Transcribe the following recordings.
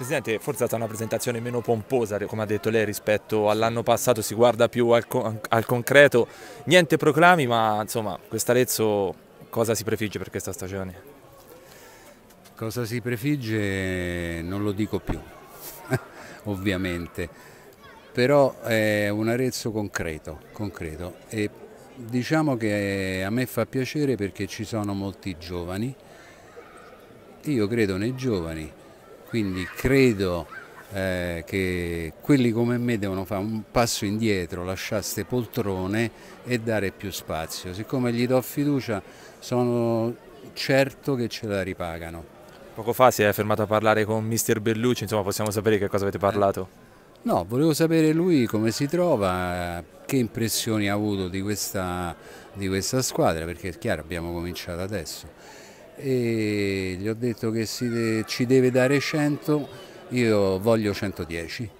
Presidente, forse è stata una presentazione meno pomposa, come ha detto lei, rispetto all'anno passato, si guarda più al, al, concreto, niente proclami, ma insomma, quest'Arezzo cosa si prefigge per questa stagione? Cosa si prefigge non lo dico più, ovviamente, però è un Arezzo concreto, concreto e diciamo che a me fa piacere perché ci sono molti giovani, io credo nei giovani, quindi credo eh, che quelli come me devono fare un passo indietro, lasciare queste poltrone e dare più spazio. Siccome gli do fiducia sono certo che ce la ripagano. Poco fa si è fermato a parlare con mister Bellucci, insomma possiamo sapere che cosa avete parlato? Eh, no, volevo sapere lui come si trova, eh, che impressioni ha avuto di questa, di questa squadra, perché è chiaro abbiamo cominciato adesso e gli ho detto che de ci deve dare 100, io voglio 110.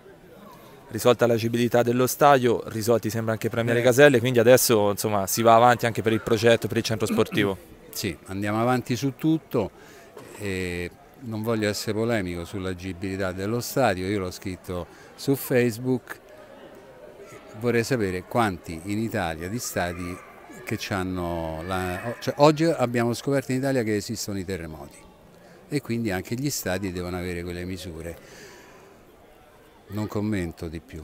Risolta l'agibilità dello stadio, risolti sembra anche Premiere eh. Caselle, quindi adesso insomma, si va avanti anche per il progetto, per il centro sportivo. sì, andiamo avanti su tutto, non voglio essere polemico sull'agibilità dello stadio, io l'ho scritto su Facebook, vorrei sapere quanti in Italia di stadi che hanno... La... Cioè, oggi abbiamo scoperto in Italia che esistono i terremoti e quindi anche gli stati devono avere quelle misure. Non commento di più.